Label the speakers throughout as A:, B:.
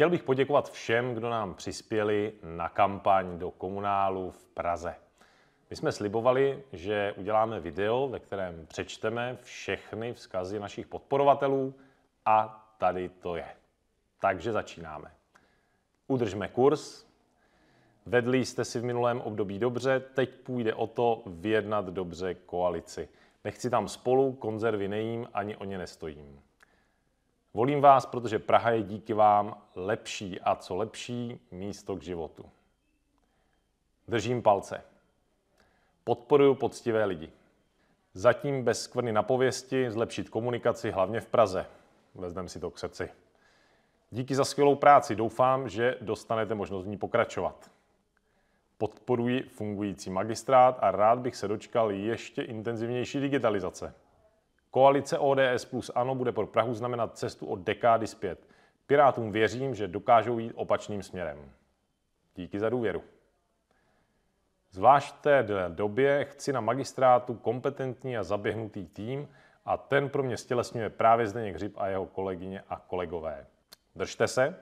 A: Chtěl bych poděkovat všem, kdo nám přispěli na kampaň do komunálu v Praze. My jsme slibovali, že uděláme video, ve kterém přečteme všechny vzkazy našich podporovatelů a tady to je. Takže začínáme. Udržme kurz. Vedli jste si v minulém období dobře, teď půjde o to vyjednat dobře koalici. Nechci tam spolu, konzervy nejím, ani o ně nestojím. Volím vás, protože Praha je díky vám lepší a co lepší místo k životu. Držím palce. Podporuju poctivé lidi. Zatím bez skvrny na pověsti zlepšit komunikaci, hlavně v Praze. Vezmem si to k srdci. Díky za skvělou práci. Doufám, že dostanete možnost v ní pokračovat. Podporuji fungující magistrát a rád bych se dočkal ještě intenzivnější digitalizace. Koalice ODS plus ANO bude pro Prahu znamenat cestu od dekády zpět. Pirátům věřím, že dokážou jít opačným směrem. Díky za důvěru. Zvlášť v té době chci na magistrátu kompetentní a zaběhnutý tým a ten pro mě stělesňuje právě Zdeněk Hřib a jeho kolegyně a kolegové. Držte se.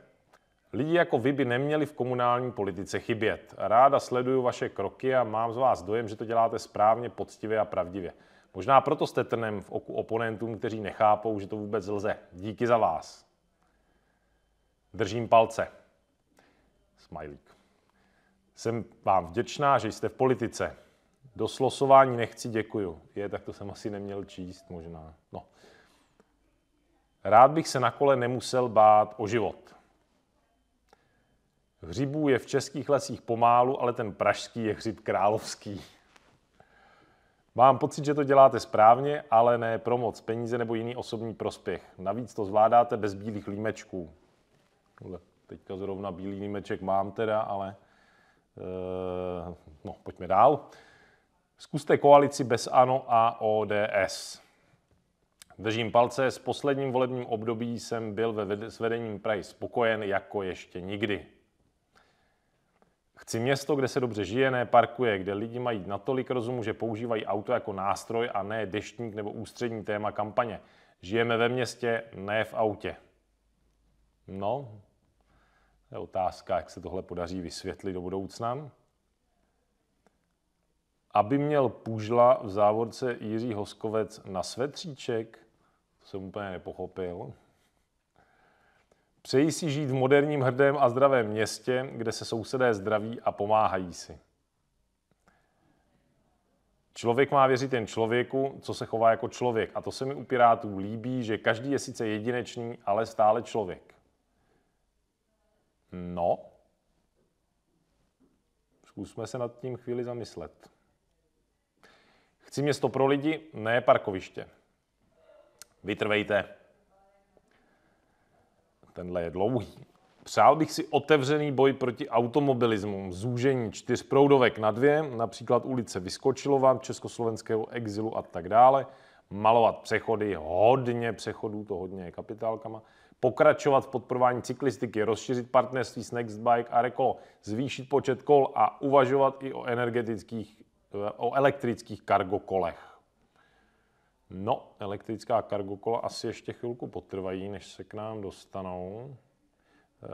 A: Lidi jako vy by neměli v komunální politice chybět. Ráda sleduju vaše kroky a mám z vás dojem, že to děláte správně, poctivě a pravdivě. Možná proto jste trnem v oku oponentům, kteří nechápou, že to vůbec lze. Díky za vás. Držím palce. Smajlík. Jsem vám vděčná, že jste v politice. Do slosování nechci, děkuju. Je, tak to jsem asi neměl číst možná. No. Rád bych se na kole nemusel bát o život. Hřibů je v českých lesích pomálu, ale ten pražský je hřib královský. Mám pocit, že to děláte správně, ale ne pro moc, peníze nebo jiný osobní prospěch. Navíc to zvládáte bez bílých límečků. Teďka zrovna bílý límeček mám teda, ale e, no, pojďme dál. Zkuste koalici bez ANO a ODS. Držím palce, s posledním volebním období jsem byl ve s vedením Prahy spokojen jako ještě nikdy. Chci město, kde se dobře žije, ne parkuje, kde lidi mají natolik rozumu, že používají auto jako nástroj a ne deštník nebo ústřední téma kampaně. Žijeme ve městě, ne v autě. No, je otázka, jak se tohle podaří vysvětlit do budoucna. Aby měl půžla v závodce Jiří Hoskovec na svetříček, to jsem úplně nepochopil. Přeji si žít v moderním, hrdém a zdravém městě, kde se sousedé zdraví a pomáhají si. Člověk má věřit jen člověku, co se chová jako člověk. A to se mi u Pirátů líbí, že každý je sice jedinečný, ale stále člověk. No. Zkusme se nad tím chvíli zamyslet. Chci město pro lidi, ne parkoviště. Vytrvejte tenhle je dlouhý. Přál bych si otevřený boj proti automobilismu, zúžení čtyř proudovek na dvě, například ulice Vyskočilova, československého exilu a tak dále, malovat přechody, hodně přechodů, to hodně je kapitálkama, pokračovat v podporování cyklistiky, rozšířit partnerství s Nextbike a Rekolo, zvýšit počet kol a uvažovat i o energetických, eh, o elektrických kargokolech. No, elektrická kargokola asi ještě chvilku potrvají, než se k nám dostanou. E,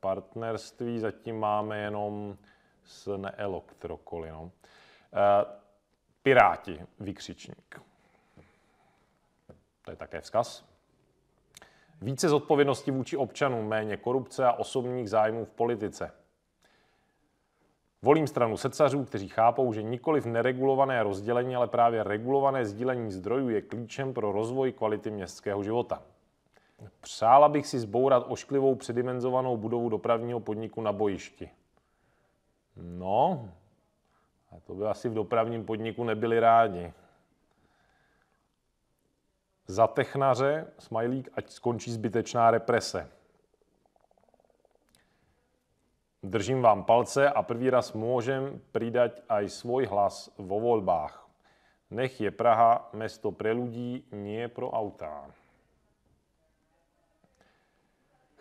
A: partnerství zatím máme jenom s neelektrokolinou. E, eh, piráti, vykřičník. To je také vzkaz. Více zodpovědnosti vůči občanům, méně korupce a osobních zájmů v politice. Volím stranu srdcařů, kteří chápou, že nikoli v neregulované rozdělení, ale právě regulované sdílení zdrojů je klíčem pro rozvoj kvality městského života. Přála bych si zbourat ošklivou předimenzovanou budovu dopravního podniku na bojišti. No, a to by asi v dopravním podniku nebyli rádi. Za technaře, smajlík, ať skončí zbytečná represe. Držím vám palce a prvý raz môžem pridať aj svoj hlas vo voľbách. Nech je Praha mesto pre ľudí, nie pro autá.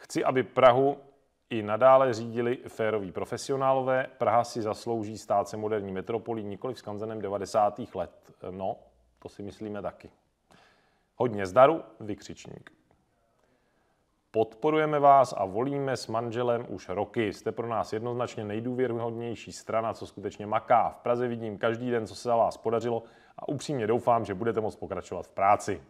A: Chci, aby Prahu i nadále řídili féroví profesionálové. Praha si zaslouží stát se moderní metropolí, nikoli v skanzenem 90. let. No, to si myslíme taky. Hodně zdaru, vykřičník. Podporujeme vás a volíme s manželem už roky. Jste pro nás jednoznačně nejdůvěryhodnější strana, co skutečně maká. V Praze vidím každý den, co se za vás podařilo a upřímně doufám, že budete moct pokračovat v práci.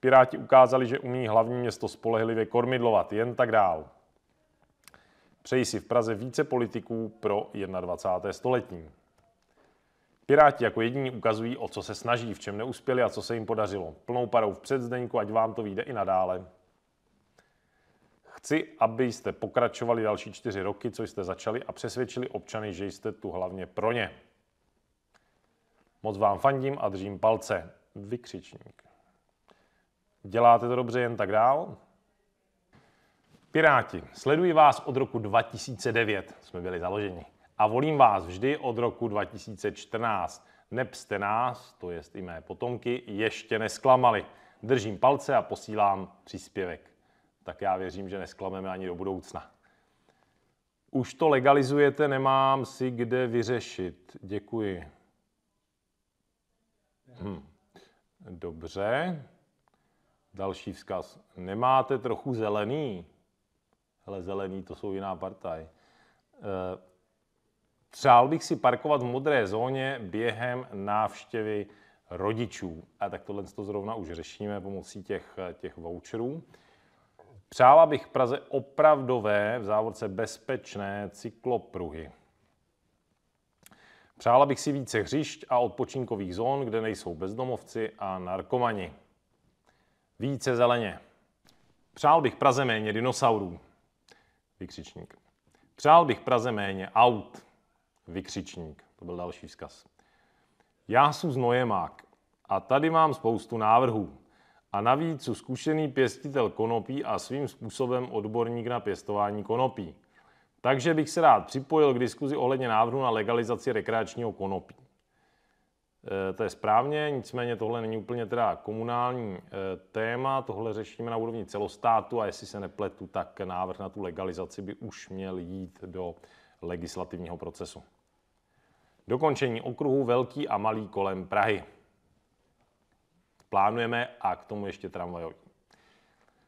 A: Piráti ukázali, že umí hlavní město spolehlivě kormidlovat. Jen tak dál. Přeji si v Praze více politiků pro 21. století. Piráti jako jediní ukazují, o co se snaží, v čem neuspěli a co se jim podařilo. Plnou parou v předzdeňku, ať vám to vyjde i nadále. Chci, abyste pokračovali další čtyři roky, co jste začali a přesvědčili občany, že jste tu hlavně pro ně. Moc vám fandím a držím palce. Vykřičník. Děláte to dobře jen tak dál? Piráti, sleduji vás od roku 2009, jsme byli založeni, a volím vás vždy od roku 2014. Nepste nás, to jest i mé potomky, ještě nesklamali. Držím palce a posílám příspěvek tak já věřím, že nesklameme ani do budoucna. Už to legalizujete, nemám si kde vyřešit. Děkuji. Hm. Dobře. Další vzkaz. Nemáte trochu zelený? Hele, zelený to jsou jiná partaj. Eh, přál bych si parkovat v modré zóně během návštěvy rodičů. A tak tohle to zrovna už řešíme pomocí těch, eh, těch voucherů. Přála bych Praze opravdové, v závodce bezpečné, cyklopruhy. Přála bych si více hřišť a odpočinkových zón, kde nejsou bezdomovci a narkomani. Více zeleně. Přál bych Praze méně dinosaurů. Vykřičník. Přál bych Praze méně aut. Vykřičník. To byl další vzkaz. Já jsem znojemak a tady mám spoustu návrhů a navíc zkušený pěstitel konopí a svým způsobem odborník na pěstování konopí. Takže bych se rád připojil k diskuzi ohledně návrhu na legalizaci rekreačního konopí. E, to je správně, nicméně tohle není úplně teda komunální e, téma, tohle řešíme na úrovni celostátu a jestli se nepletu, tak návrh na tu legalizaci by už měl jít do legislativního procesu. Dokončení okruhu Velký a Malý kolem Prahy plánujeme a k tomu ještě tramvajový.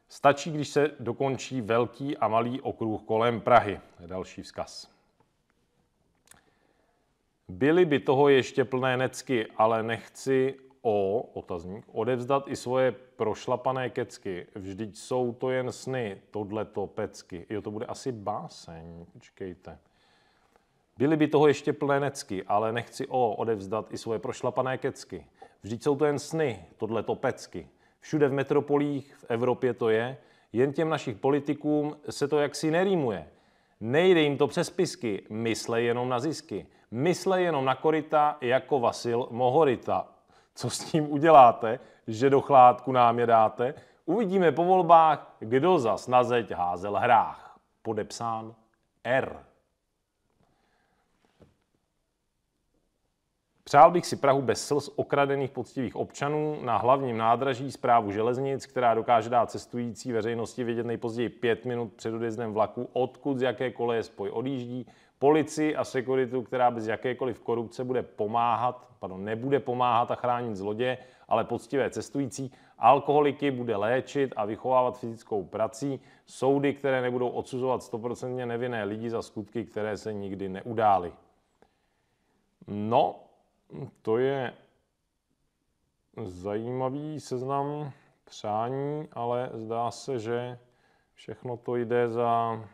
A: Stačí, když se dokončí velký a malý okruh kolem Prahy. Další vzkaz. Byly by toho ještě plné necky, ale nechci o, otazník, odevzdat i svoje prošlapané kecky. Vždyť jsou to jen sny, tohleto pecky. Jo, to bude asi báseň, počkejte. Byly by toho ještě plné necky, ale nechci o, odevzdat i svoje prošlapané kecky. Vždyť jsou to jen sny, tohle topecky. Všude v metropolích, v Evropě to je, jen těm našich politikům se to jaksi nerýmuje. Nejde jim to přes pisky, mysle jenom na zisky. Mysle jenom na korita jako Vasil Mohorita. Co s tím uděláte, že do chládku nám je dáte? Uvidíme po volbách, kdo zas na zeď házel hrách. Podepsán R. Přál bych si Prahu bez slz okradených poctivých občanů na hlavním nádraží zprávu železnic, která dokáže dát cestující veřejnosti vědět nejpozději pět minut před odjezdem vlaku, odkud z jaké koleje spoj odjíždí, policii a sekuritu, která bez jakékoliv korupce bude pomáhat, pardon, nebude pomáhat a chránit zloděje, ale poctivé cestující, alkoholiky bude léčit a vychovávat fyzickou prací, soudy, které nebudou odsuzovat stoprocentně nevinné lidi za skutky, které se nikdy neudály. No, to je zajímavý seznam přání, ale zdá se, že všechno to jde za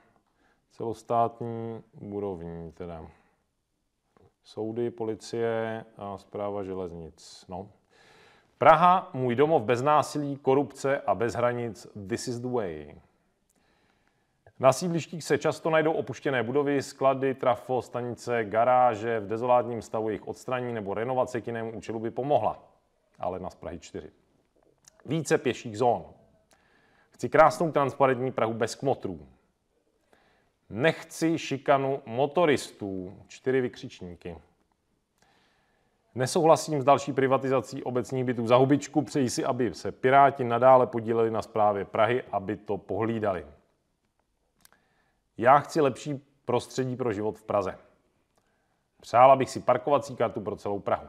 A: celostátní úrovní, teda soudy, policie a zpráva železnic. No. Praha, můj domov bez násilí, korupce a bez hranic. This is the way. Na sídlištích se často najdou opuštěné budovy, sklady, trafo, stanice, garáže. V dezolátním stavu jejich odstranění nebo renovace k jinému účelu by pomohla. Ale na Prahy 4. Více pěších zón. Chci krásnou transparentní Prahu bez kmotrů. Nechci šikanu motoristů. Čtyři vykřičníky. Nesouhlasím s další privatizací obecních bytů za hubičku. Přeji si, aby se Piráti nadále podíleli na zprávě Prahy, aby to pohlídali. Já chci lepší prostředí pro život v Praze. Přála bych si parkovací kartu pro celou Prahu.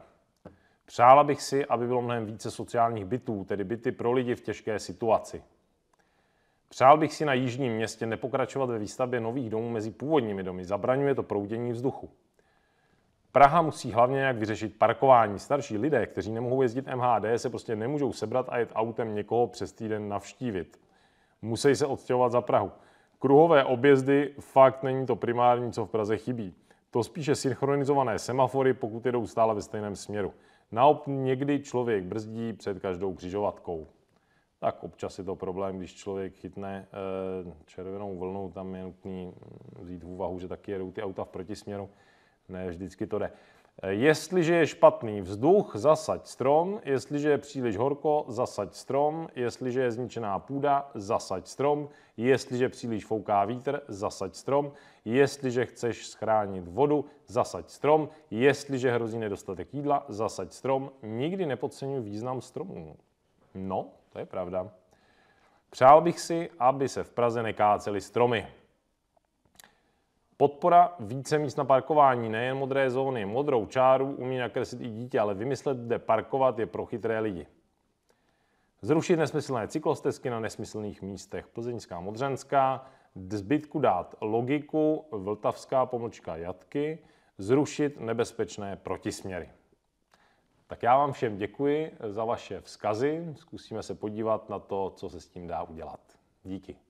A: Přála bych si, aby bylo mnohem více sociálních bytů, tedy byty pro lidi v těžké situaci. Přál bych si na jižním městě nepokračovat ve výstavbě nových domů mezi původními domy. Zabraňuje to proudění vzduchu. Praha musí hlavně nějak vyřešit parkování. Starší lidé, kteří nemohou jezdit MHD, se prostě nemůžou sebrat a jet autem někoho přes týden navštívit. Musí se odstěhovat za Prahu. Kruhové objezdy fakt není to primární, co v Praze chybí. To spíše synchronizované semafory, pokud jedou stále ve stejném směru. Naop někdy člověk brzdí před každou křižovatkou. Tak občas je to problém, když člověk chytne eh, červenou vlnu, tam je nutný vzít v úvahu, že taky jedou ty auta v protisměru. Ne, vždycky to jde. Jestliže je špatný vzduch, zasaď strom. Jestliže je příliš horko, zasaď strom. Jestliže je zničená půda, zasaď strom. Jestliže příliš fouká vítr, zasaď strom. Jestliže chceš schránit vodu, zasaď strom. Jestliže hrozí nedostatek jídla, zasaď strom. Nikdy nepodceňuji význam stromů. No, to je pravda. Přál bych si, aby se v Praze nekáceli stromy. Podpora více míst na parkování, nejen modré zóny. Modrou čáru umí nakreslit i dítě, ale vymyslet, kde parkovat, je pro chytré lidi. Zrušit nesmyslné cyklostezky na nesmyslných místech. Plzeňská Modřanská, zbytku dát logiku, vltavská pomlčka jatky, zrušit nebezpečné protisměry. Tak já vám všem děkuji za vaše vzkazy. Zkusíme se podívat na to, co se s tím dá udělat. Díky.